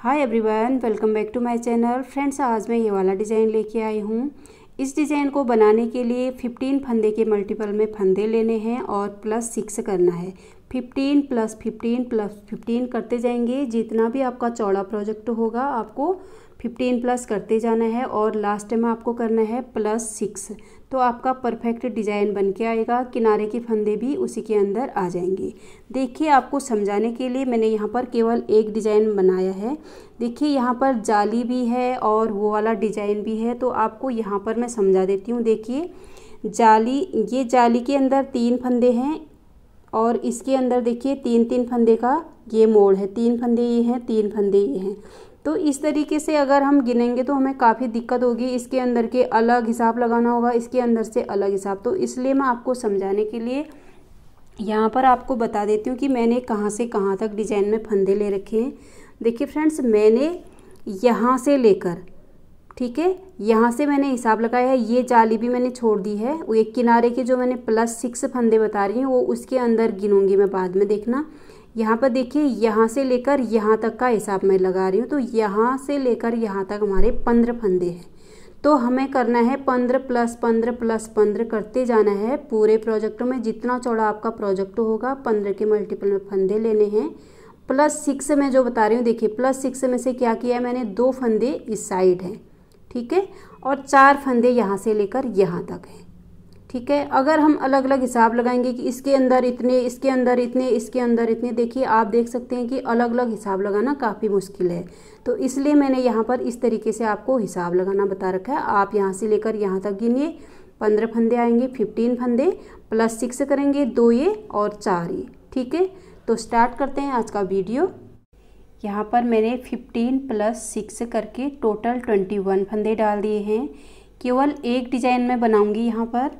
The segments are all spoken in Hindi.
hi everyone welcome back to my channel friends आज मैं ये वाला डिज़ाइन लेके आई हूँ इस डिज़ाइन को बनाने के लिए 15 फंदे के मल्टीपल में फंदे लेने हैं और प्लस सिक्स करना है 15 प्लस 15 प्लस 15 करते जाएंगे जितना भी आपका चौड़ा प्रोजेक्ट होगा आपको 15 प्लस करते जाना है और लास्ट में आपको करना है प्लस सिक्स तो आपका परफेक्ट डिज़ाइन बन के आएगा किनारे के फंदे भी उसी के अंदर आ जाएंगे देखिए आपको समझाने के लिए मैंने यहाँ पर केवल एक डिज़ाइन बनाया है देखिए यहाँ पर जाली भी है और वो वाला डिज़ाइन भी है तो आपको यहाँ पर मैं समझा देती हूँ देखिए जाली ये जाली के अंदर तीन फंदे हैं और इसके अंदर देखिए तीन तीन फंदे का ये मोड़ है तीन फंदे ये हैं तीन फंदे ये हैं तो इस तरीके से अगर हम गिनेंगे तो हमें काफ़ी दिक्कत होगी इसके अंदर के अलग हिसाब लगाना होगा इसके अंदर से अलग हिसाब तो इसलिए मैं आपको समझाने के लिए यहाँ पर आपको बता देती हूँ कि मैंने कहाँ से कहाँ तक डिजाइन में फंदे ले रखे हैं देखिए फ्रेंड्स मैंने यहाँ से लेकर ठीक है यहाँ से मैंने हिसाब लगाया है ये जाली भी मैंने छोड़ दी है वो एक किनारे के जो मैंने प्लस सिक्स फंदे बता रही हूँ वो उसके अंदर गिनूँगी मैं बाद में देखना यहाँ पर देखिए यहाँ से लेकर यहाँ तक का हिसाब मैं लगा रही हूँ तो यहाँ से लेकर यहाँ तक हमारे पंद्रह फंदे हैं तो हमें करना है पंद्रह प्लस पंद्रह प्लस पंद्रह करते जाना है पूरे प्रोजेक्ट में जितना चौड़ा आपका प्रोजेक्ट होगा पंद्रह के मल्टीपल में फंदे लेने हैं प्लस सिक्स में जो बता रही हूँ देखिए प्लस सिक्स में से क्या किया है मैंने दो फंदे इस साइड हैं ठीक है और चार फंदे यहाँ से लेकर यहाँ तक हैं ठीक है अगर हम अलग अलग हिसाब लगाएंगे कि इसके अंदर इतने इसके अंदर इतने इसके अंदर इतने देखिए आप देख सकते हैं कि अलग अलग हिसाब लगाना काफ़ी मुश्किल है तो इसलिए मैंने यहाँ पर इस तरीके से आपको हिसाब लगाना बता रखा है आप यहाँ से लेकर यहाँ तक गिनिए पंद्रह फंदे आएंगे फिफ्टीन फंदे प्लस सिक्स करेंगे दो ये और चार ये ठीक है तो स्टार्ट करते हैं आज का वीडियो यहाँ पर मैंने फिफ्टीन प्लस सिक्स करके टोटल ट्वेंटी वन फंदे डाल दिए हैं केवल एक डिज़ाइन में बनाऊंगी यहाँ पर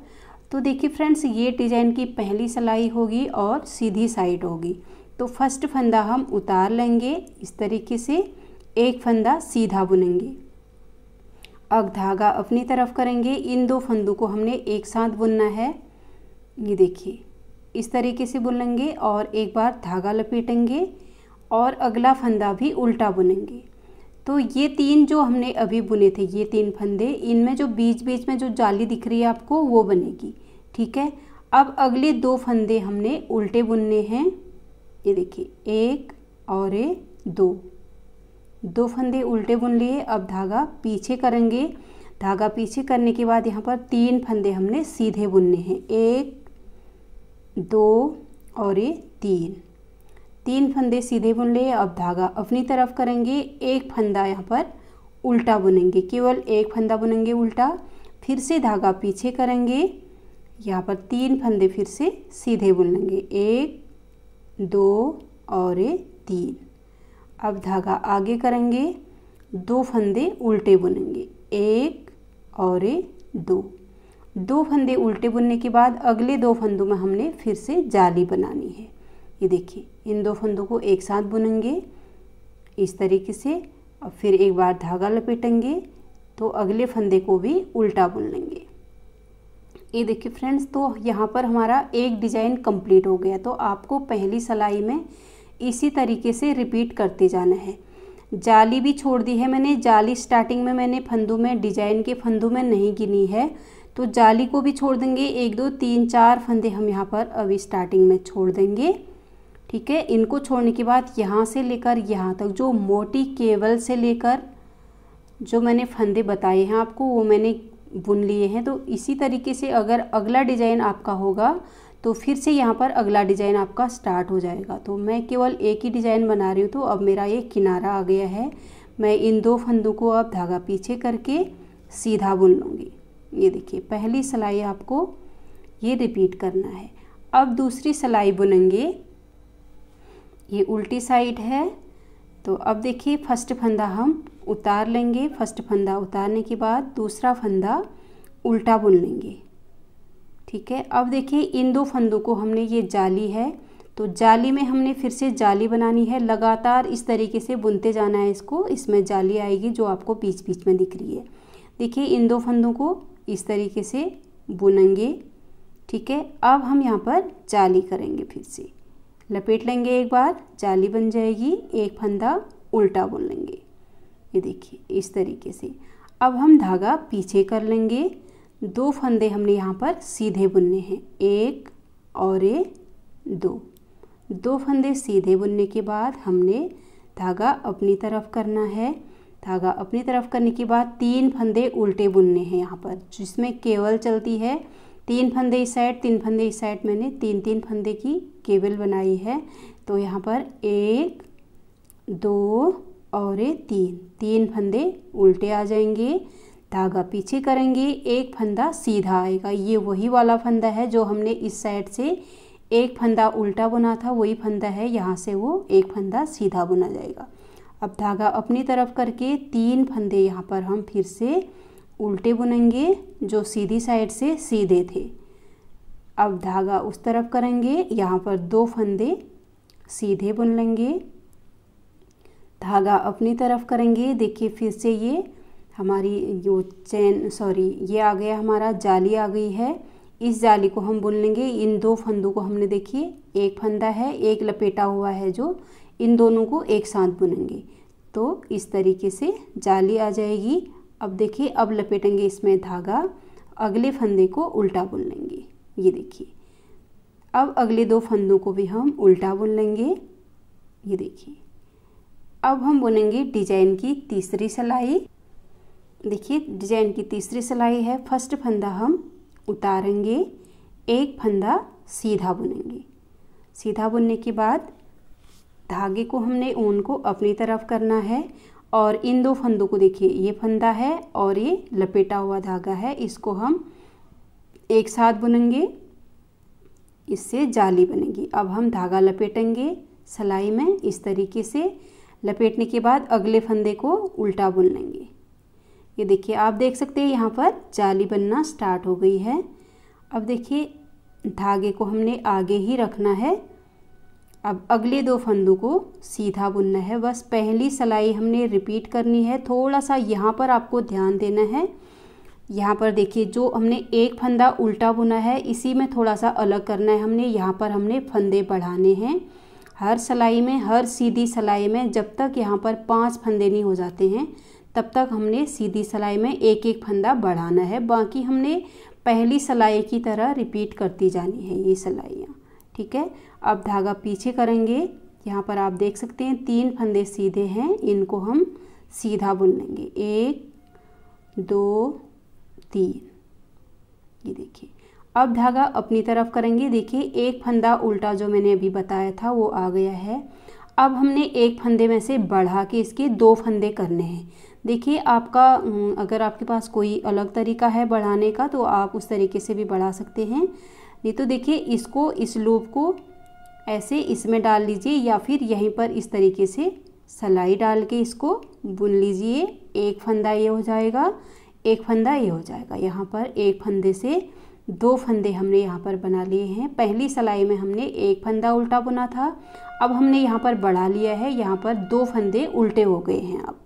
तो देखिए फ्रेंड्स ये डिजाइन की पहली सिलाई होगी और सीधी साइड होगी तो फर्स्ट फंदा हम उतार लेंगे इस तरीके से एक फंदा सीधा बुनेंगे अब धागा अपनी तरफ करेंगे इन दो फंदों को हमने एक साथ बुनना है ये देखिए इस तरीके से बुनेंगे और एक बार धागा लपेटेंगे और अगला फंदा भी उल्टा बुनेंगे तो ये तीन जो हमने अभी बुने थे ये तीन फंदे इनमें जो बीच बीच में जो जाली दिख रही है आपको वो बनेगी ठीक है अब अगले दो फंदे हमने उल्टे बुनने हैं ये देखिए एक और ये दो दो फंदे उल्टे बुन लिए अब धागा पीछे करेंगे धागा पीछे करने के बाद यहाँ पर तीन फंदे हमने सीधे बुनने हैं एक दो और ये तीन तीन फंदे सीधे बुन लिए अब धागा अपनी तरफ करेंगे एक फंदा यहाँ पर उल्टा बुनेंगे केवल एक फंदा बुनेंगे उल्टा फिर से धागा पीछे करेंगे यहाँ पर तीन फंदे फिर से सीधे बुन लेंगे एक दो और तीन अब धागा आगे करेंगे दो फंदे उल्टे बुनेंगे एक और दो दो फंदे उल्टे बुनने के बाद अगले दो फंदों में हमने फिर से जाली बनानी है ये देखिए इन दो फंदों को एक साथ बुनेंगे इस तरीके से और फिर एक बार धागा लपेटेंगे तो अगले फंदे को भी उल्टा बुन लेंगे ये देखिए फ्रेंड्स तो यहाँ पर हमारा एक डिज़ाइन कंप्लीट हो गया तो आपको पहली सलाई में इसी तरीके से रिपीट करते जाना है जाली भी छोड़ दी है मैंने जाली स्टार्टिंग में मैंने फंदों में डिजाइन के फंदों में नहीं गिनी है तो जाली को भी छोड़ देंगे एक दो तीन चार फंदे हम यहाँ पर अभी स्टार्टिंग में छोड़ देंगे ठीक है इनको छोड़ने के बाद यहाँ से लेकर यहाँ तक जो मोटी केवल से लेकर जो मैंने फंदे बताए हैं आपको वो मैंने बुन लिए हैं तो इसी तरीके से अगर अगला डिज़ाइन आपका होगा तो फिर से यहाँ पर अगला डिज़ाइन आपका स्टार्ट हो जाएगा तो मैं केवल एक ही डिज़ाइन बना रही हूँ तो अब मेरा ये किनारा आ गया है मैं इन दो फंदों को अब धागा पीछे करके सीधा बुन लूँगी ये देखिए पहली सिलाई आपको ये रिपीट करना है अब दूसरी सिलाई बुनेंगे ये उल्टी साइड है तो अब देखिए फर्स्ट फंदा हम उतार लेंगे फर्स्ट फंदा उतारने के बाद दूसरा फंदा उल्टा बुन लेंगे ठीक है अब देखिए इन दो फंदों को हमने ये जाली है तो जाली में हमने फिर से जाली बनानी है लगातार इस तरीके से बुनते जाना है इसको इसमें जाली आएगी जो आपको बीच बीच में दिख रही है देखिए इन दो फंदों को इस तरीके से बुनेंगे ठीक है अब हम यहाँ पर जाली करेंगे फिर से लपेट लेंगे एक बार जाली बन जाएगी एक फंदा उल्टा बुन लेंगे ये देखिए इस तरीके से अब हम धागा पीछे कर लेंगे दो फंदे हमने यहाँ पर सीधे बुनने हैं एक और ए दो दो फंदे सीधे बुनने के बाद हमने धागा अपनी तरफ करना है धागा अपनी तरफ करने के बाद तीन फंदे उल्टे बुनने हैं यहाँ पर जिसमें केवल चलती है तीन फंदे इस साइड तीन फंदे इस साइड मैंने तीन तीन फंदे की केबल बनाई है तो यहाँ पर एक दो और ये तीन तीन फंदे उल्टे आ जाएंगे धागा पीछे करेंगे एक फंदा सीधा आएगा ये वही वाला फंदा है जो हमने इस साइड से एक फंदा उल्टा बुना था वही फंदा है यहाँ से वो एक फंदा सीधा बुना जाएगा अब धागा अपनी तरफ करके तीन फंदे यहाँ पर हम फिर से उल्टे बुनेंगे जो सीधी साइड से सीधे थे अब धागा उस तरफ करेंगे यहाँ पर दो फंदे सीधे बुन लेंगे धागा अपनी तरफ करेंगे देखिए फिर से ये हमारी जो चैन सॉरी ये आ गया हमारा जाली आ गई है इस जाली को हम बुन लेंगे इन दो फंदों को हमने देखिए एक फंदा है एक लपेटा हुआ है जो इन दोनों को एक साथ बुनेंगे तो इस तरीके से जाली आ जाएगी अब देखिए अब लपेटेंगे इसमें धागा अगले फंदे को उल्टा बुन लेंगे ये देखिए अब अगले दो फंदों को भी हम उल्टा बुन लेंगे ये देखिए अब हम बुनेंगे डिजाइन की तीसरी सिलाई देखिए डिजाइन की तीसरी सिलाई है फर्स्ट फंदा हम उतारेंगे एक फंदा सीधा बुनेंगे सीधा बुनने के बाद धागे को हमने ऊन को अपनी तरफ करना है और इन दो फंदों को देखिए ये फंदा है और ये लपेटा हुआ धागा है इसको हम एक साथ बुनेंगे इससे जाली बनेगी अब हम धागा लपेटेंगे सलाई में इस तरीके से लपेटने के बाद अगले फंदे को उल्टा बुन लेंगे ये देखिए आप देख सकते हैं यहाँ पर जाली बनना स्टार्ट हो गई है अब देखिए धागे को हमने आगे ही रखना है अब अगले दो फंदों को सीधा बुनना है बस पहली सिलाई हमने रिपीट करनी है थोड़ा सा यहाँ पर आपको ध्यान देना है यहाँ पर देखिए जो हमने एक फंदा उल्टा बुना है इसी में थोड़ा सा अलग करना है हमने यहाँ पर हमने फंदे बढ़ाने हैं हर सिलाई में हर सीधी सिलाई में जब तक यहाँ पर पांच फंदे नहीं हो जाते हैं तब तक हमने सीधी सिलाई में एक एक फंदा बढ़ाना है बाकी हमने पहली सिलाई की तरह रिपीट करती जानी है ये सिलाइयाँ ठीक है अब धागा पीछे करेंगे यहाँ पर आप देख सकते हैं तीन फंदे सीधे हैं इनको हम सीधा बुन लेंगे एक दो तीन ये देखिए अब धागा अपनी तरफ करेंगे देखिए एक फंदा उल्टा जो मैंने अभी बताया था वो आ गया है अब हमने एक फंदे में से बढ़ा के इसके दो फंदे करने हैं देखिए आपका अगर आपके पास कोई अलग तरीका है बढ़ाने का तो आप उस तरीके से भी बढ़ा सकते हैं नहीं तो देखिए इसको इस लूप को ऐसे इसमें डाल लीजिए या फिर यहीं पर इस तरीके से सलाई डाल के इसको बुन लीजिए एक फंदा ये हो जाएगा एक फंदा ये हो जाएगा यहाँ पर एक फंदे से दो फंदे हमने यहाँ पर बना लिए हैं पहली सलाई में हमने एक फंदा उल्टा बुना था अब हमने यहाँ पर बढ़ा लिया है यहाँ पर दो फंदे उल्टे हो गए हैं अब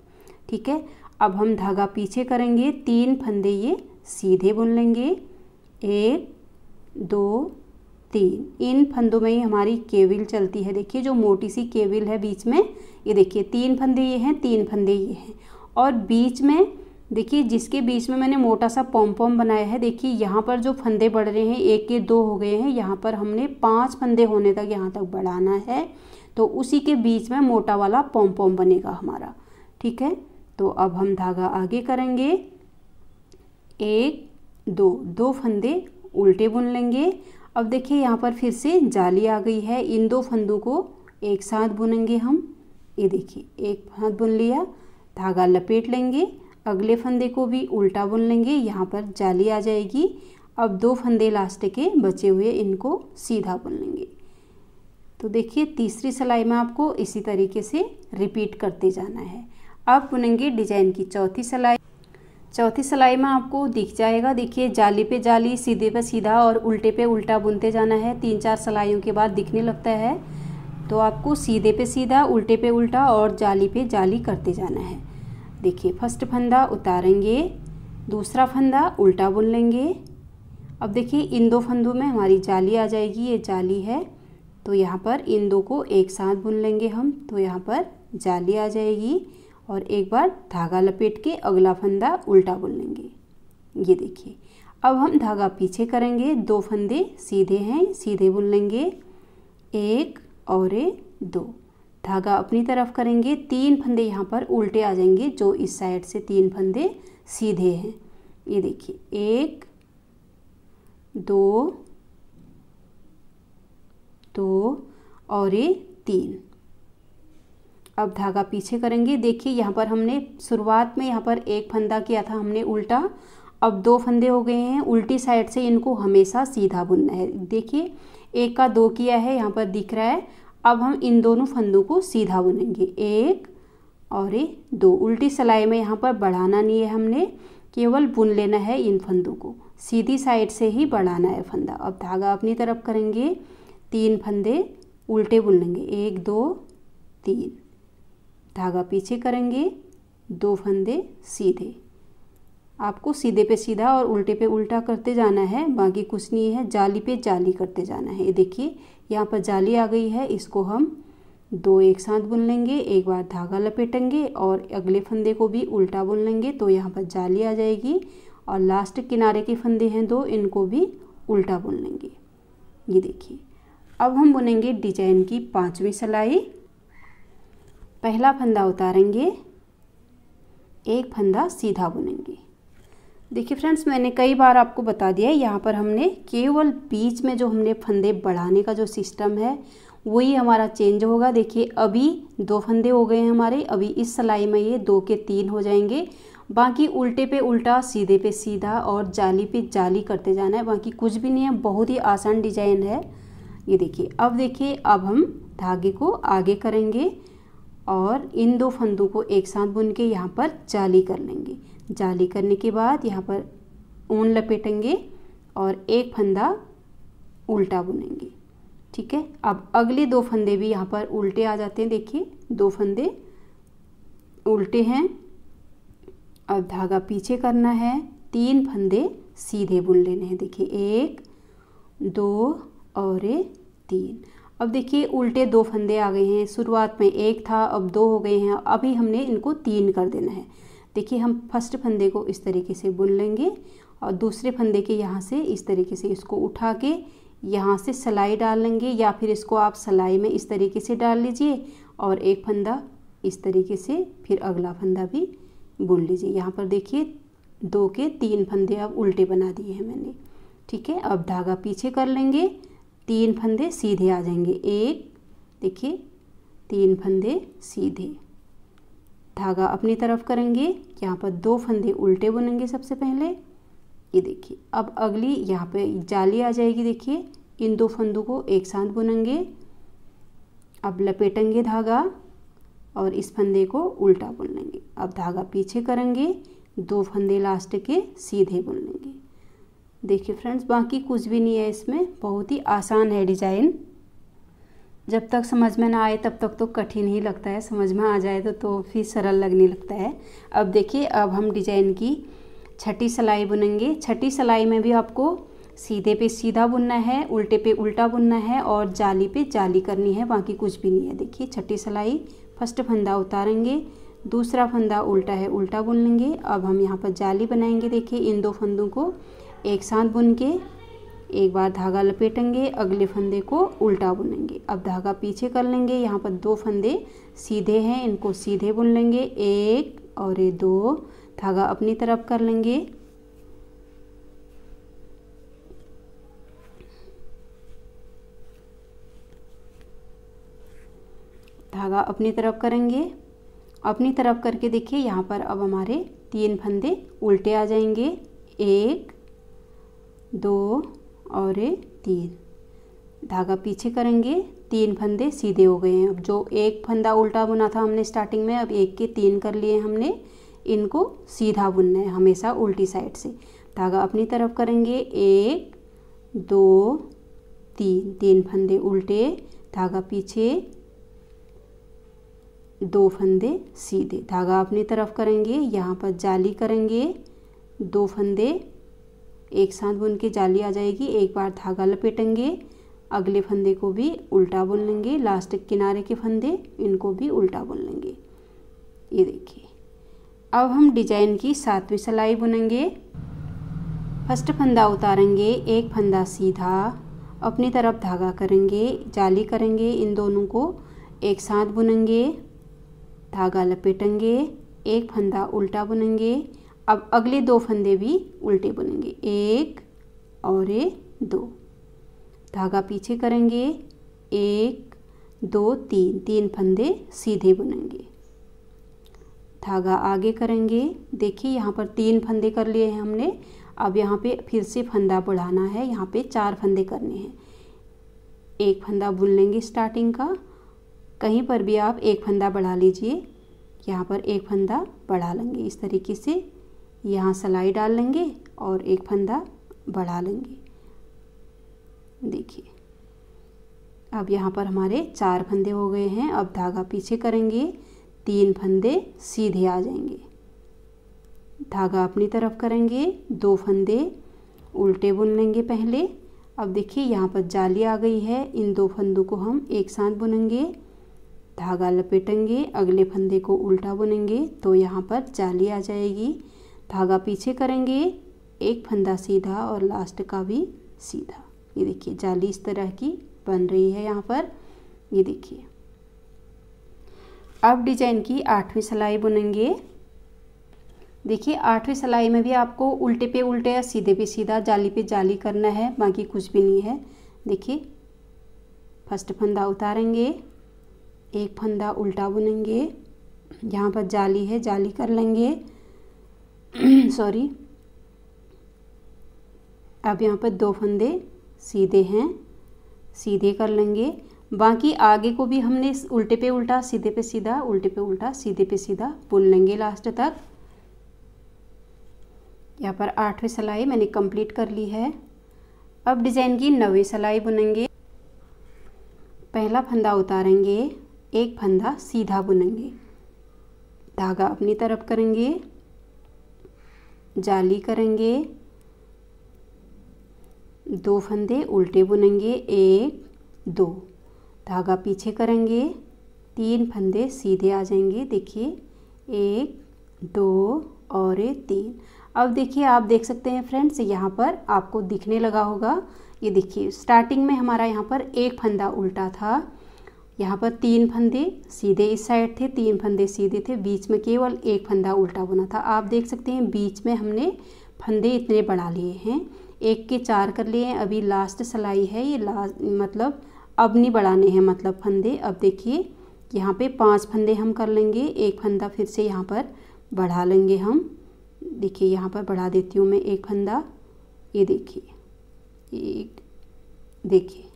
ठीक है अब हम धागा पीछे करेंगे तीन फंदे ये सीधे बुन लेंगे एक दो तीन इन फंदों में ही हमारी केविल चलती है देखिए जो मोटी सी केविल है बीच में ये देखिए तीन फंदे ये हैं तीन फंदे ये हैं और बीच में देखिए जिसके बीच में मैंने मोटा सा पॉम पॉम बनाया है देखिए यहाँ पर जो फंदे बढ़ रहे हैं एक के दो हो गए हैं यहाँ पर हमने पांच फंदे होने तक यहाँ तक बढ़ाना है तो उसी के बीच में मोटा वाला पॉम पॉम बनेगा हमारा ठीक है तो अब हम धागा आगे करेंगे एक दो दो फंदे उल्टे बुन लेंगे अब देखिए यहाँ पर फिर से जाली आ गई है इन दो फंदों को एक साथ बुनेंगे हम ये देखिए एक हाथ बुन लिया धागा लपेट लेंगे अगले फंदे को भी उल्टा बुन लेंगे यहाँ पर जाली आ जाएगी अब दो फंदे लास्ट के बचे हुए इनको सीधा बुन लेंगे तो देखिए तीसरी सिलाई में आपको इसी तरीके से रिपीट करते जाना है अब बुनेंगे डिजाइन की चौथी सिलाई चौथी सिलाई में आपको दिख जाएगा देखिए जाली पे जाली सीधे पे सीधा और उल्टे पे उल्टा बुनते जाना है तीन चार सिलाइयों के बाद दिखने लगता है तो आपको सीधे पे सीधा उल्टे पे उल्टा और जाली पे जाली करते जाना है देखिए फर्स्ट फंदा उतारेंगे दूसरा फंदा उल्टा बुन लेंगे अब देखिए इन दो फंदों में हमारी जाली आ जाएगी ये जाली है तो यहाँ पर इन दो को एक साथ बुन लेंगे हम तो यहाँ पर जाली आ जाएगी और एक बार धागा लपेट के अगला फंदा उल्टा बुन लेंगे ये देखिए अब हम धागा पीछे करेंगे दो फंदे सीधे हैं सीधे बुन लेंगे एक और दो धागा अपनी तरफ करेंगे तीन फंदे यहाँ पर उल्टे आ जाएंगे जो इस साइड से तीन फंदे सीधे हैं ये देखिए एक दो दो और ये तीन अब धागा पीछे करेंगे देखिए यहाँ पर हमने शुरुआत में यहाँ पर एक फंदा किया था हमने उल्टा अब दो फंदे हो गए हैं उल्टी साइड से इनको हमेशा सीधा बुनना है देखिए एक का दो किया है यहाँ पर दिख रहा है अब हम इन दोनों फंदों को सीधा बुनेंगे एक और ये दो उल्टी सिलाई में यहाँ पर बढ़ाना नहीं है हमने केवल बुन लेना है इन फंदों को सीधी साइड से ही बढ़ाना है फंदा अब धागा अपनी तरफ करेंगे तीन फंदे उल्टे बुन लेंगे एक दो तीन धागा पीछे करेंगे दो फंदे सीधे आपको सीधे पे सीधा और उल्टे पे उल्टा करते जाना है बाकी कुछ नहीं है जाली पे जाली करते जाना है ये देखिए यहाँ पर जाली आ गई है इसको हम दो एक साथ बुन लेंगे एक बार धागा लपेटेंगे और अगले फंदे को भी उल्टा बुन लेंगे तो यहाँ पर जाली आ जाएगी और लास्ट किनारे के फंदे हैं दो इनको भी उल्टा बुन लेंगे ये देखिए अब हम बुनेंगे डिजाइन की पाँचवीं सिलाई पहला फंदा उतारेंगे एक फंदा सीधा बुनेंगे देखिए फ्रेंड्स मैंने कई बार आपको बता दिया है यहाँ पर हमने केवल बीच में जो हमने फंदे बढ़ाने का जो सिस्टम है वही हमारा चेंज होगा देखिए अभी दो फंदे हो गए हैं हमारे अभी इस सिलाई में ये दो के तीन हो जाएंगे बाकी उल्टे पे उल्टा सीधे पे सीधा और जाली पे जाली करते जाना है बाकी कुछ भी नहीं है बहुत ही आसान डिजाइन है ये देखिए अब देखिए अब हम धागे को आगे करेंगे और इन दो फंदों को एक साथ बुन के यहाँ पर जाली कर लेंगे जाली करने के बाद यहाँ पर ऊन लपेटेंगे और एक फंदा उल्टा बुनेंगे ठीक है अब अगले दो फंदे भी यहाँ पर उल्टे आ जाते हैं देखिए दो फंदे उल्टे हैं अब धागा पीछे करना है तीन फंदे सीधे बुन लेने हैं देखिए एक दो और तीन अब देखिए उल्टे दो फंदे आ गए हैं शुरुआत में एक था अब दो हो गए हैं अभी हमने इनको तीन कर देना है देखिए हम फर्स्ट फंदे को इस तरीके से बुन लेंगे और दूसरे फंदे के यहाँ से इस तरीके से इसको उठा के यहाँ से सलाई डाल लेंगे या फिर इसको आप सलाई में इस तरीके से डाल लीजिए और एक फंदा इस तरीके से फिर अगला फंदा भी बुन लीजिए यहाँ पर देखिए दो के तीन फंदे अब उल्टे बना दिए हैं मैंने ठीक है अब धागा पीछे कर लेंगे तीन फंदे सीधे आ जाएंगे एक देखिए तीन फंदे सीधे धागा अपनी तरफ करेंगे यहाँ पर दो फंदे उल्टे बुनेंगे सबसे पहले ये देखिए अब अगली यहाँ पे जाली आ जाएगी देखिए इन दो फंदों को एक साथ बुनेंगे अब लपेटेंगे धागा और इस फंदे को उल्टा बुन लेंगे अब धागा पीछे करेंगे दो फंदे लास्ट के सीधे बुन लेंगे देखिए फ्रेंड्स बाकी कुछ भी नहीं है इसमें बहुत ही आसान है डिज़ाइन जब तक समझ में ना आए तब तक तो कठिन ही लगता है समझ में आ जाए तो तो फिर सरल लगने लगता है अब देखिए अब हम डिज़ाइन की छठी सिलाई बुनेंगे छठी सिलाई में भी आपको सीधे पे सीधा बुनना है उल्टे पे उल्टा बुनना है और जाली पे जाली करनी है बाकी कुछ भी नहीं है देखिए छठी सिलाई फर्स्ट फंदा उतारेंगे दूसरा फंदा उल्टा है उल्टा बुन लेंगे अब हम यहाँ पर जाली बनाएंगे देखिए इन दो फंदों को एक साथ बुन के एक बार धागा लपेटेंगे अगले फंदे को उल्टा बुनेंगे अब धागा पीछे कर लेंगे यहाँ पर दो फंदे सीधे हैं इनको सीधे बुन लेंगे एक और ये दो धागा अपनी तरफ कर लेंगे धागा अपनी तरफ करेंगे अपनी तरफ करके देखिए यहाँ पर अब हमारे तीन फंदे उल्टे आ जाएंगे एक दो और तीन धागा पीछे करेंगे तीन फंदे सीधे हो गए हैं अब जो एक फंदा उल्टा बुना था हमने स्टार्टिंग में अब एक के तीन कर लिए हमने इनको सीधा बुनना है हमेशा उल्टी साइड से धागा अपनी तरफ करेंगे एक दो तीन तीन फंदे उल्टे धागा पीछे दो फंदे सीधे धागा अपनी तरफ करेंगे यहाँ पर जाली करेंगे दो फंदे एक साथ बुन के जाली आ जाएगी एक बार धागा लपेटेंगे अगले फंदे को भी उल्टा बुन लेंगे लास्ट किनारे के फंदे इनको भी उल्टा बुन लेंगे ये देखिए अब हम डिजाइन की सातवीं सिलाई बुनेंगे फर्स्ट फंदा उतारेंगे एक फंदा सीधा अपनी तरफ धागा करेंगे जाली करेंगे इन दोनों को एक साथ बुनेंगे धागा लपेटेंगे एक फंदा उल्टा बुनेंगे अब अगले दो फंदे भी उल्टे बुनेंगे एक और ये दो धागा पीछे करेंगे एक दो तीन तीन फंदे सीधे बुनेंगे धागा आगे करेंगे देखिए यहाँ पर तीन फंदे कर लिए हैं हमने अब यहाँ पे फिर से फंदा बढ़ाना है यहाँ पे चार फंदे करने हैं एक फंदा बुन लेंगे स्टार्टिंग का कहीं पर भी आप एक फंदा बढ़ा लीजिए यहाँ पर एक फंदा बढ़ा लेंगे इस तरीके से यहाँ सलाई डाल लेंगे और एक फंदा बढ़ा लेंगे देखिए अब यहाँ पर हमारे चार फंदे हो गए हैं अब धागा पीछे करेंगे तीन फंदे सीधे आ जाएंगे धागा अपनी तरफ करेंगे दो फंदे उल्टे बुन लेंगे पहले अब देखिए यहाँ पर जाली आ गई है इन दो फंदों को हम एक साथ बुनेंगे धागा लपेटेंगे अगले फंदे को उल्टा बुनेंगे तो यहाँ पर जाली आ जाएगी धागा पीछे करेंगे एक फंदा सीधा और लास्ट का भी सीधा ये देखिए जाली इस तरह की बन रही है यहाँ पर ये देखिए अब डिजाइन की आठवीं सिलाई बुनेंगे देखिए आठवीं सिलाई में भी आपको उल्टे पे उल्टे या सीधे पे सीधा जाली पे जाली करना है बाकी कुछ भी नहीं है देखिए फर्स्ट फंदा उतारेंगे एक फंदा उल्टा बुनेंगे यहाँ पर जाली है जाली कर लेंगे सॉरी अब यहाँ पर दो फंदे सीधे हैं सीधे कर लेंगे बाकी आगे को भी हमने उल्टे पे उल्टा सीधे पे सीधा उल्टे पे उल्टा सीधे पे सीधा बुन लेंगे लास्ट तक यहाँ पर आठवीं सिलाई मैंने कंप्लीट कर ली है अब डिज़ाइन की नवी सिलाई बुनेंगे पहला फंदा उतारेंगे एक फंदा सीधा बुनेंगे धागा अपनी तरफ करेंगे जाली करेंगे दो फंदे उल्टे बुनेंगे एक दो धागा पीछे करेंगे तीन फंदे सीधे आ जाएंगे देखिए एक दो और एक तीन अब देखिए आप देख सकते हैं फ्रेंड्स यहाँ पर आपको दिखने लगा होगा ये देखिए स्टार्टिंग में हमारा यहाँ पर एक फंदा उल्टा था यहाँ पर तीन फंदे सीधे इस साइड थे तीन फंदे सीधे थे बीच में केवल एक फंदा उल्टा बुना था आप देख सकते हैं बीच में हमने फंदे इतने बढ़ा लिए हैं एक के चार कर लिए हैं अभी लास्ट सिलाई है ये लास्ट मतलब अब नहीं बढ़ाने हैं मतलब फंदे अब देखिए यहाँ पे पांच फंदे हम कर लेंगे एक फंदा फिर से यहाँ पर बढ़ा लेंगे हम देखिए यहाँ पर बढ़ा देती हूँ मैं एक फंदा ये देखिए एक देखिए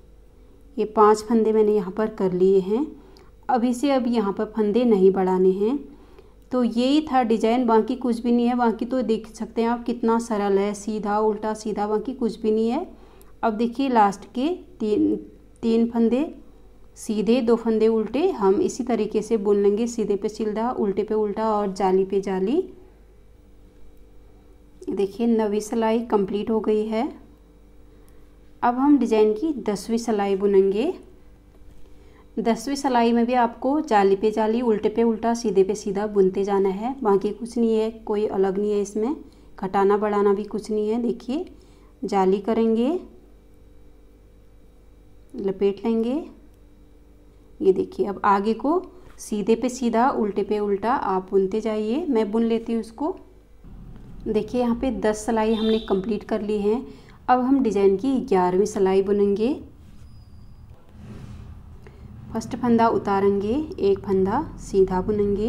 ये पांच फंदे मैंने यहाँ पर कर लिए हैं अभी से अब यहाँ पर फंदे नहीं बढ़ाने हैं तो यही था डिजाइन बाकी कुछ भी नहीं है बाकी तो देख सकते हैं आप कितना सरल है सीधा उल्टा सीधा बाकी कुछ भी नहीं है अब देखिए लास्ट के तीन तीन फंदे सीधे दो फंदे उल्टे हम इसी तरीके से बुन लेंगे सीधे पे सीधा उल्टे पे उल्टा और जाली पे जाली देखिए नवी सिलाई कंप्लीट हो गई है अब हम डिज़ाइन की दसवीं सलाई बुनेंगे दसवीं सिलाई में भी आपको जाली पे जाली उल्टे पे उल्टा सीधे पे सीधा बुनते जाना है बाकी कुछ नहीं है कोई अलग नहीं है इसमें घटाना बढ़ाना भी कुछ नहीं है देखिए जाली करेंगे लपेट लेंगे ये देखिए अब आगे को सीधे पे सीधा उल्टे पे उल्टा आप बुनते जाइए मैं बुन लेती हूँ उसको देखिए यहाँ पे दस सलाई हमने कंप्लीट कर ली है अब हम डिज़ाइन की ग्यारहवीं सिलाई बुनेंगे फर्स्ट फंदा उतारेंगे एक फंदा सीधा बुनेंगे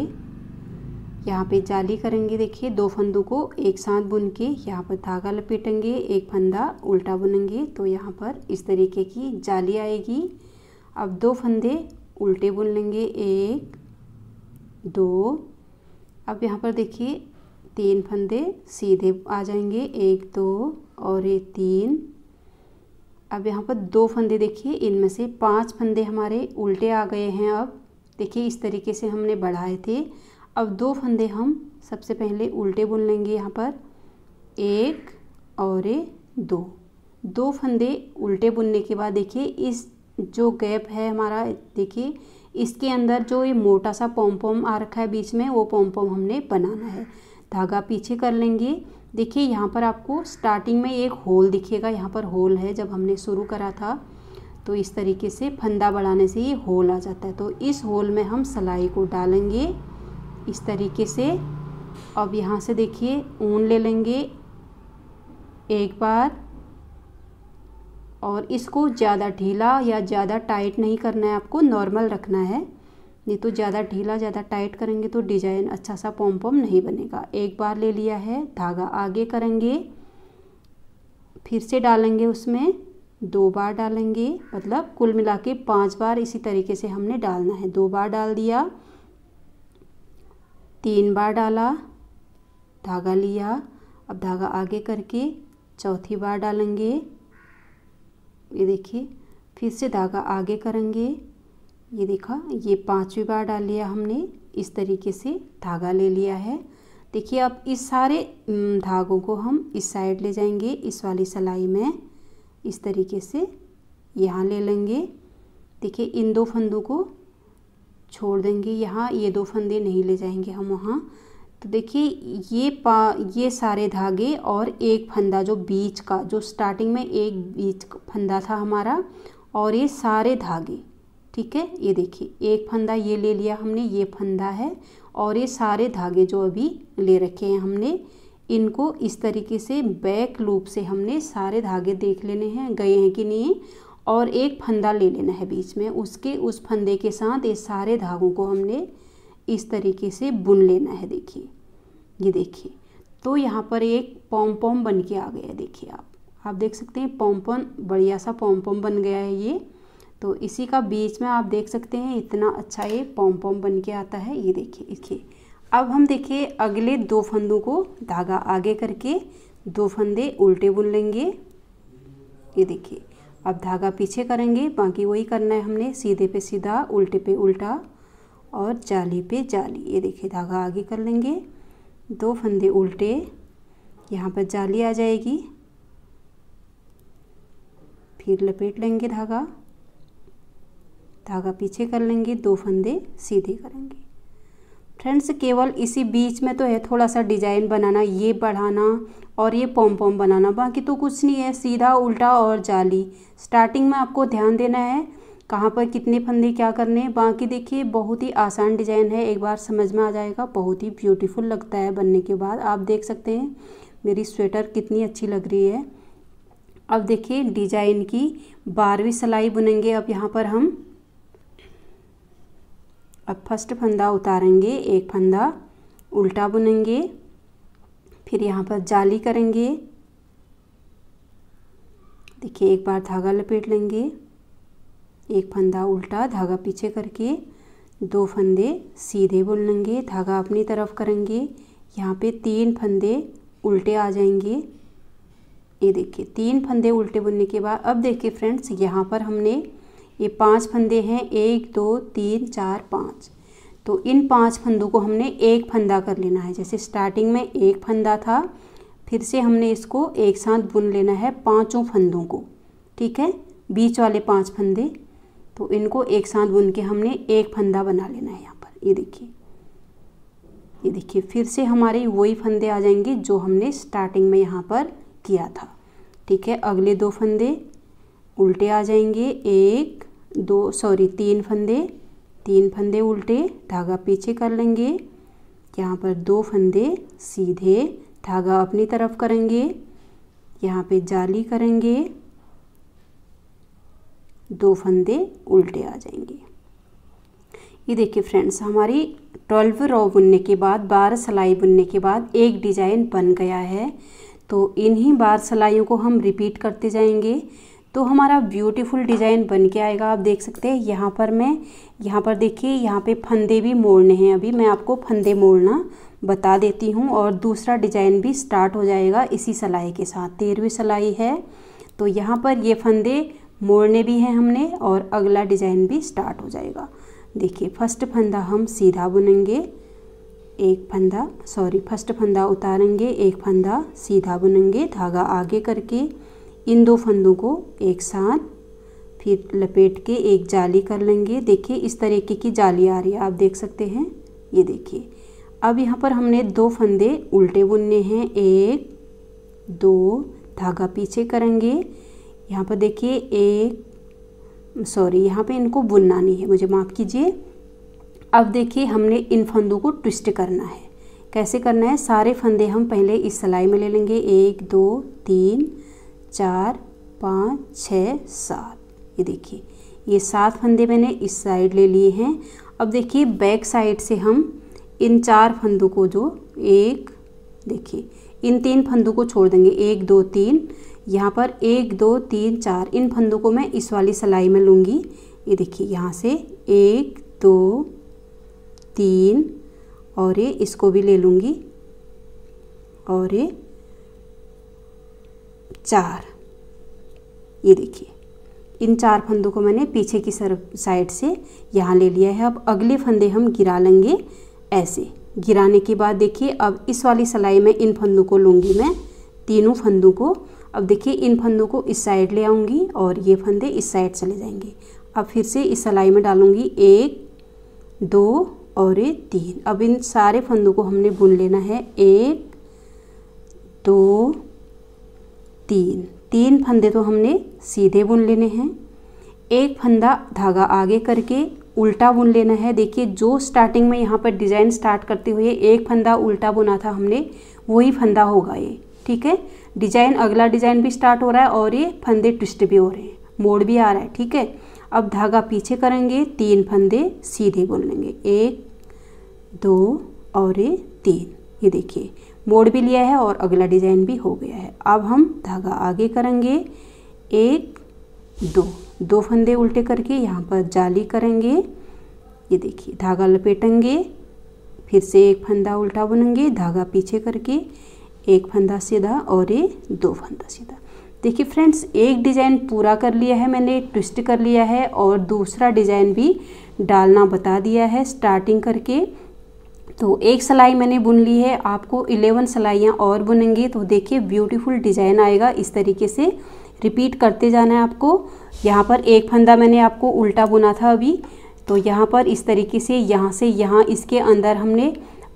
यहाँ पे जाली करेंगे देखिए दो फंदों को एक साथ बुन के यहाँ पर धागा लपेटेंगे एक फंदा उल्टा बुनेंगे तो यहाँ पर इस तरीके की जाली आएगी अब दो फंदे उल्टे बुन लेंगे एक दो अब यहाँ पर देखिए तीन फंदे सीधे आ जाएंगे एक दो और ये तीन अब यहाँ पर दो फंदे देखिए इनमें से पांच फंदे हमारे उल्टे आ गए हैं अब देखिए इस तरीके से हमने बढ़ाए थे अब दो फंदे हम सबसे पहले उल्टे बुन लेंगे यहाँ पर एक और ये दो दो फंदे उल्टे बुनने के बाद देखिए इस जो गैप है हमारा देखिए इसके अंदर जो ये मोटा सा पॉम पॉम आ रखा है बीच में वो पोम पॉम हमने बनाना है धागा पीछे कर लेंगे देखिए यहाँ पर आपको स्टार्टिंग में एक होल दिखेगा यहाँ पर होल है जब हमने शुरू करा था तो इस तरीके से फंदा बढ़ाने से ये होल आ जाता है तो इस होल में हम सिलाई को डालेंगे इस तरीके से अब यहाँ से देखिए ऊन ले लेंगे एक बार और इसको ज़्यादा ढीला या ज़्यादा टाइट नहीं करना है आपको नॉर्मल रखना है नहीं तो ज़्यादा ढीला ज़्यादा टाइट करेंगे तो डिजाइन अच्छा सा पॉम पॉम नहीं बनेगा एक बार ले लिया है धागा आगे करेंगे फिर से डालेंगे उसमें दो बार डालेंगे मतलब कुल मिला के पाँच बार इसी तरीके से हमने डालना है दो बार डाल दिया तीन बार डाला धागा लिया अब धागा आगे करके चौथी बार डालेंगे ये देखिए फिर से धागा आगे करेंगे ये देखा ये पांचवी बार डाल लिया हमने इस तरीके से धागा ले लिया है देखिए अब इस सारे धागों को हम इस साइड ले जाएंगे इस वाली सलाई में इस तरीके से यहाँ ले लेंगे देखिए इन दो फंदों को छोड़ देंगे यहाँ ये दो फंदे नहीं ले जाएंगे हम वहाँ तो देखिए ये पा ये सारे धागे और एक फंदा जो बीच का जो स्टार्टिंग में एक बीच फंदा था हमारा और ये सारे धागे ठीक है ये देखिए एक फंदा ये ले लिया हमने ये फंदा है और ये सारे धागे जो अभी ले रखे हैं हमने इनको इस तरीके से बैक लूप से हमने सारे धागे देख लेने हैं गए हैं कि नहीं और एक फंदा ले लेना है बीच में उसके उस फंदे के साथ ये सारे धागों को हमने इस तरीके से बुन लेना है देखिए ये देखिए तो यहाँ पर एक पॉम पॉम बन के आ गया देखिए आप आप देख सकते हैं पॉम पॉम बढ़िया सा पॉम पॉम बन गया है ये तो इसी का बीच में आप देख सकते हैं इतना अच्छा ये पॉम पॉम बन के आता है ये देखिए देखिए अब हम देखिए अगले दो फंदों को धागा आगे करके दो फंदे उल्टे बुन लेंगे ये देखिए अब धागा पीछे करेंगे बाकी वही करना है हमने सीधे पे सीधा उल्टे पे उल्टा और जाली पे जाली ये देखिए धागा आगे कर लेंगे दो फंदे उल्टे यहाँ पर जाली आ जाएगी फिर लपेट लेंगे धागा धागा पीछे कर लेंगे दो फंदे सीधे करेंगे फ्रेंड्स केवल इसी बीच में तो है थोड़ा सा डिजाइन बनाना ये बढ़ाना और ये पॉम पॉम बनाना बाकी तो कुछ नहीं है सीधा उल्टा और जाली स्टार्टिंग में आपको ध्यान देना है कहाँ पर कितने फंदे क्या करने हैं बाकी देखिए बहुत ही आसान डिज़ाइन है एक बार समझ में आ जाएगा बहुत ही ब्यूटीफुल लगता है बनने के बाद आप देख सकते हैं मेरी स्वेटर कितनी अच्छी लग रही है अब देखिए डिजाइन की बारहवीं सिलाई बुनेंगे अब यहाँ पर हम अब फर्स्ट फंदा उतारेंगे एक फंदा उल्टा बुनेंगे फिर यहाँ पर जाली करेंगे देखिए एक बार धागा लपेट लेंगे एक फंदा उल्टा धागा पीछे करके दो फंदे सीधे बुन लेंगे धागा अपनी तरफ करेंगे यहाँ पे तीन फंदे उल्टे आ जाएंगे ये देखिए तीन फंदे उल्टे बुनने के बाद अब देखिए फ्रेंड्स यहाँ पर हमने ये पांच फंदे हैं एक दो तीन चार पाँच तो इन पांच फंदों को हमने एक फंदा कर लेना है जैसे स्टार्टिंग में एक फंदा था फिर से हमने इसको एक साथ बुन लेना है पांचों फंदों को ठीक है बीच वाले पांच फंदे तो इनको एक साथ बुन के हमने एक फंदा बना लेना है यहाँ पर ये देखिए ये देखिए फिर से हमारे वही फंदे आ जाएंगे जो हमने स्टार्टिंग में यहाँ पर किया था ठीक है अगले दो फंदे उल्टे आ जाएंगे एक दो सॉरी तीन फंदे तीन फंदे उल्टे धागा पीछे कर लेंगे यहाँ पर दो फंदे सीधे धागा अपनी तरफ करेंगे यहाँ पे जाली करेंगे दो फंदे उल्टे आ जाएंगे ये देखिए फ्रेंड्स हमारी ट्वेल्व रो बुनने के बाद बारह सिलाई बुनने के बाद एक डिज़ाइन बन गया है तो इन्हीं बार सिलाइयों को हम रिपीट करते जाएंगे तो हमारा ब्यूटीफुल डिज़ाइन बन के आएगा आप देख सकते हैं यहाँ पर मैं यहाँ पर देखिए यहाँ पे फंदे भी मोड़ने हैं अभी मैं आपको फंदे मोड़ना बता देती हूँ और दूसरा डिज़ाइन भी स्टार्ट हो जाएगा इसी सलाई के साथ तेरहवीं सलाई है तो यहाँ पर ये फंदे मोड़ने भी हैं हमने और अगला डिज़ाइन भी स्टार्ट हो जाएगा देखिए फर्स्ट फंदा हम सीधा बुनेंगे एक फंदा सॉरी फर्स्ट फंदा उतारेंगे एक फंदा सीधा बुनेंगे धागा आगे करके इन दो फंदों को एक साथ फिर लपेट के एक जाली कर लेंगे देखिए इस तरीके की जाली आ रही है आप देख सकते हैं ये देखिए अब यहाँ पर हमने दो फंदे उल्टे बुनने हैं एक दो धागा पीछे करेंगे यहाँ पर देखिए एक सॉरी यहाँ पे इनको बुनना नहीं है मुझे माफ़ कीजिए अब देखिए हमने इन फंदों को ट्विस्ट करना है कैसे करना है सारे फंदे हम पहले इस सिलाई में ले लेंगे एक दो तीन चार पाँच छ सात ये देखिए ये सात फंदे मैंने इस साइड ले लिए हैं अब देखिए बैक साइड से हम इन चार फंदों को जो एक देखिए इन तीन फंदों को छोड़ देंगे एक दो तीन यहाँ पर एक दो तीन चार इन फंदों को मैं इस वाली सिलाई में लूँगी ये देखिए यहाँ से एक दो तीन और ये इसको भी ले लूँगी और ये चार ये देखिए इन चार फंदों को मैंने पीछे की सर साइड से यहाँ ले लिया है अब अगले फंदे हम गिरा लेंगे ऐसे गिराने के बाद देखिए अब इस वाली सिलाई में इन फंदों को लूँगी मैं तीनों फंदों को अब देखिए इन फंदों को इस साइड ले आऊँगी और ये फंदे इस साइड चले जाएंगे अब फिर से इस सिलाई में डालूँगी एक दो और ये तीन अब इन सारे फंदों को हमने बुन लेना है एक दो तीन तीन फंदे तो हमने सीधे बुन लेने हैं एक फंदा धागा आगे करके उल्टा बुन लेना है देखिए जो स्टार्टिंग में यहाँ पर डिज़ाइन स्टार्ट करते हुए एक फंदा उल्टा बुना था हमने वही फंदा होगा ये ठीक है डिजाइन अगला डिजाइन भी स्टार्ट हो रहा है और ये फंदे ट्विस्ट भी हो रहे हैं मोड़ भी आ रहा है ठीक है अब धागा पीछे करेंगे तीन फंदे सीधे बुन लेंगे एक दो और ये तीन ये देखिए बोर्ड भी लिया है और अगला डिज़ाइन भी हो गया है अब हम धागा आगे करेंगे एक दो दो फंदे उल्टे करके यहाँ पर जाली करेंगे ये देखिए धागा लपेटेंगे फिर से एक फंदा उल्टा बुनेंगे धागा पीछे करके एक फंदा सीधा और ये दो फंदा सीधा देखिए फ्रेंड्स एक डिज़ाइन पूरा कर लिया है मैंने ट्विस्ट कर लिया है और दूसरा डिज़ाइन भी डालना बता दिया है स्टार्टिंग करके तो एक सिलाई मैंने बुन ली है आपको इलेवन सिलाइयाँ और बुनेंगे तो देखिए ब्यूटीफुल डिज़ाइन आएगा इस तरीके से रिपीट करते जाना है आपको यहाँ पर एक फंदा मैंने आपको उल्टा बुना था अभी तो यहाँ पर इस तरीके से यहाँ से यहाँ इसके अंदर हमने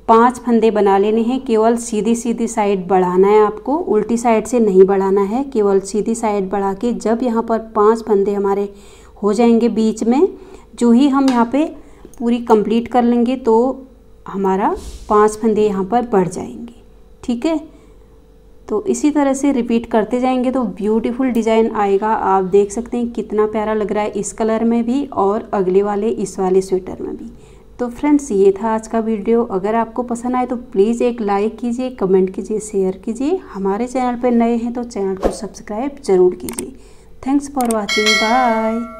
पांच फंदे बना लेने हैं केवल सीधी सीधी साइड बढ़ाना है आपको उल्टी साइड से नहीं बढ़ाना है केवल सीधी साइड बढ़ा के जब यहाँ पर पांच फंदे हमारे हो जाएंगे बीच में जो ही हम यहाँ पे पूरी कंप्लीट कर लेंगे तो हमारा पांच फंदे यहाँ पर बढ़ जाएंगे ठीक है तो इसी तरह से रिपीट करते जाएंगे तो ब्यूटीफुल डिज़ाइन आएगा आप देख सकते हैं कितना प्यारा लग रहा है इस कलर में भी और अगले वाले इस वाले स्वेटर में भी तो फ्रेंड्स ये था आज का वीडियो अगर आपको पसंद आए तो प्लीज़ एक लाइक कीजिए कमेंट कीजिए शेयर कीजिए हमारे चैनल पर नए हैं तो चैनल को सब्सक्राइब ज़रूर कीजिए थैंक्स फॉर वॉचिंग बाय